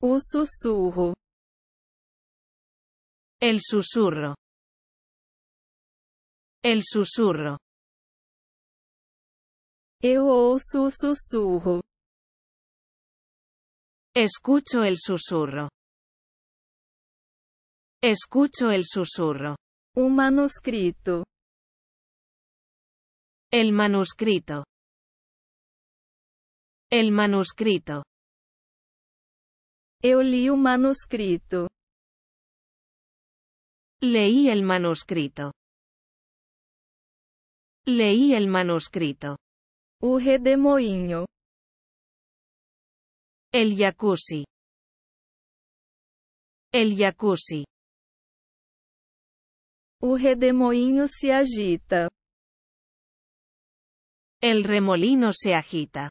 Un susurro. El susurro. El susurro. Eu ouço o susurro. Escucho el susurro. Escucho el susurro. Un um manuscrito. El manuscrito. El manuscrito. Eu li o manuscrito. Leí el manuscrito. Leí el manuscrito. O redemoinho. El jacuzzi. El jacuzzi. O redemoinho se agita. El remolino se agita.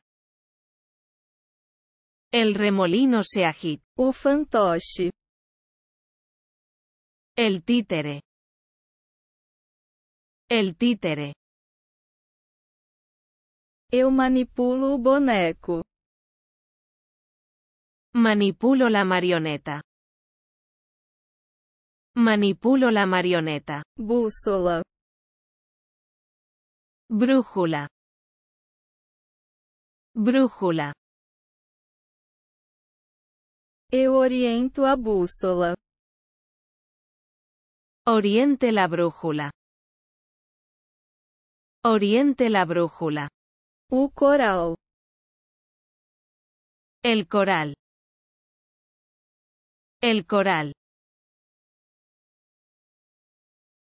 El remolino se agita. U fantoche. El títere. El títere. Eu manipulo o boneco. Manipulo la marioneta. Manipulo la marioneta. Bússola. Brújula. Brújula. Eu oriento a bússola. Oriente la brújula. Oriente la brújula. O coral. El coral. El coral.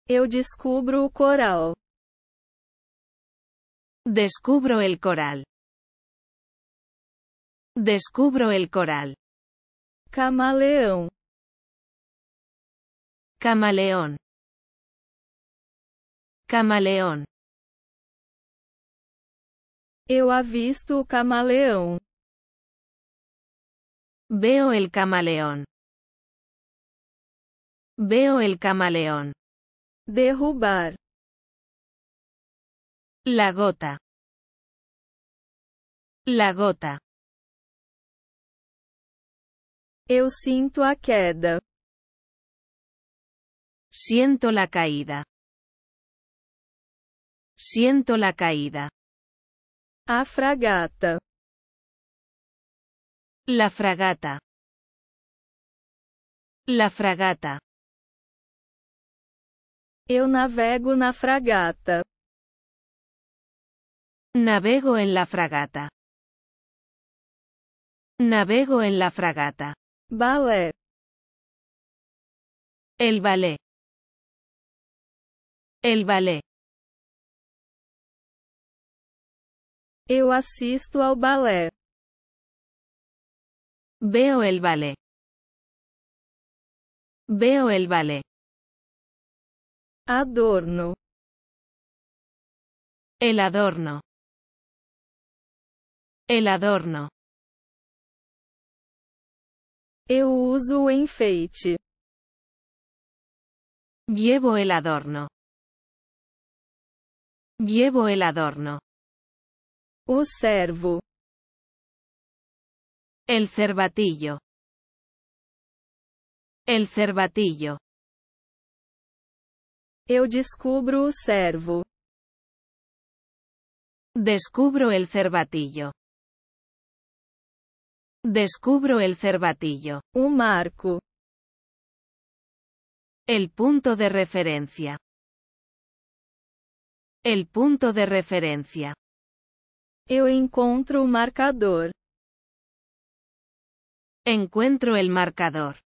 Eu descubro o coral. Descubro el coral. Descubro el coral camaleón Camaleón. Camaleón. Eu avisto o camaleón Veo el camaleón. Veo el camaleón. Derrubar. La gota. La gota. Eu sinto a queda. Siento la caída. Siento la caída. A fragata. La fragata. La fragata. Eu navego na fragata. Navego en la fragata. Navego en la fragata. Ballet. El ballet. El ballet. Eu asisto ao ballet. Veo el ballet. Veo el ballet. Adorno. El adorno. El adorno. Eu uso o enfeite. Llevo el adorno. Llevo el adorno. O servo. El cervatillo. El cervatillo. Eu descubro o servo. Descubro el cervatillo. Descubro el cervatillo. Un marco. El punto de referencia. El punto de referencia. Eu encuentro un marcador. Encuentro el marcador.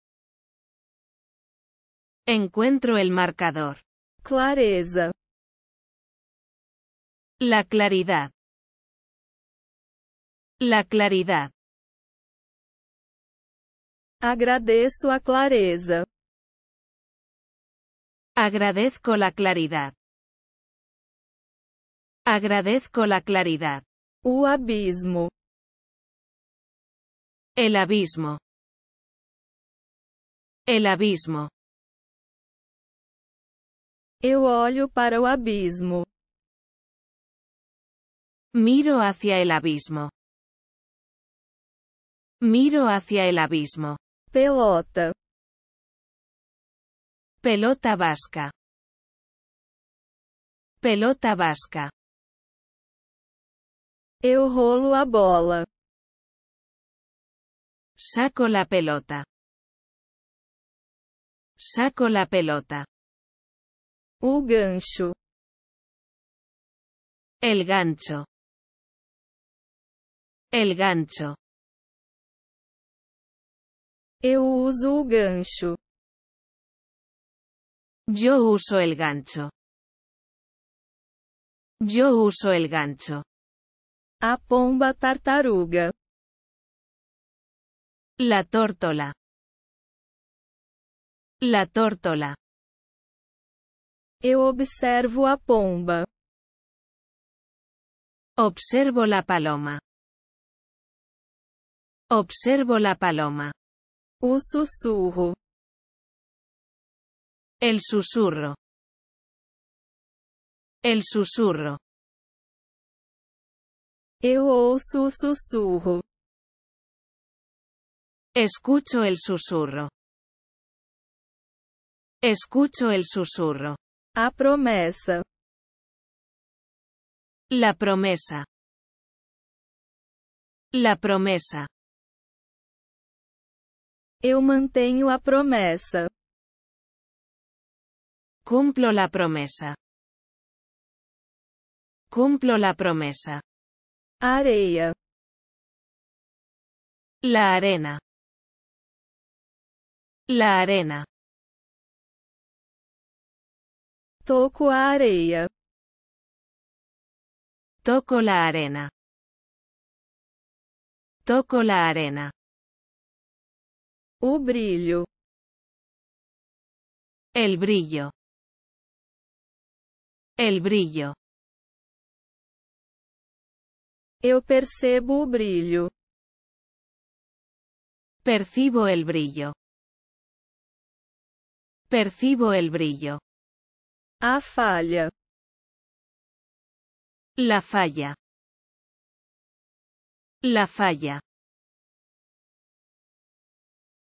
Encuentro el marcador. Clareza. La claridad. La claridad. Agradezco a clareza. Agradezco la claridad. Agradezco la claridad. u abismo. El abismo. El abismo. Eu olho para o abismo. Miro hacia el abismo. Miro hacia el abismo pelota, pelota vasca, pelota vasca. Eu rolo a bola. Saco la pelota. Saco la pelota. U gancho. El gancho. El gancho. Eu uso o gancho. Yo uso el gancho. Yo uso el gancho. A pomba tartaruga. La tórtola. La tórtola. Eu observo a pomba. Observo la paloma. Observo la paloma. Un susurro. El susurro. El susurro. Eu ouço susurro. Escucho el susurro. Escucho el susurro. A promesa. La promesa. La promesa. Eu mantenho a promessa. Cumplo la promessa. Cumplo la promessa. Areia. La arena. La arena. Toco a areia. Toco la arena. Toco la arena. O brilho. El brillo. El brillo. Eu percebo o brilho. Percibo el brillo. Percibo el brillo. A falla? La falla. La falla.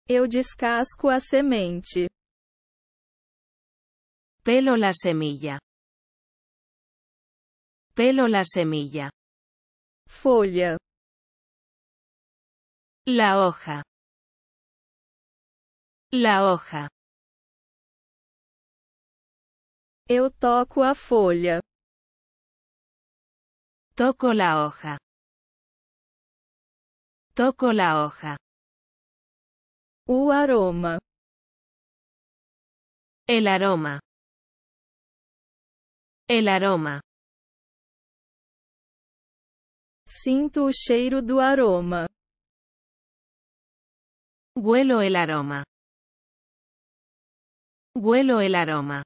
Eu descasco a semente. Pelo la semilla. Pelo la semilla. Folha. La hoja. La hoja. Eu toco a folha. Toco la hoja. Toco la hoja. O aroma. El aroma. El aroma. Sinto o cheiro do aroma. Huelo el aroma. Huelo el aroma.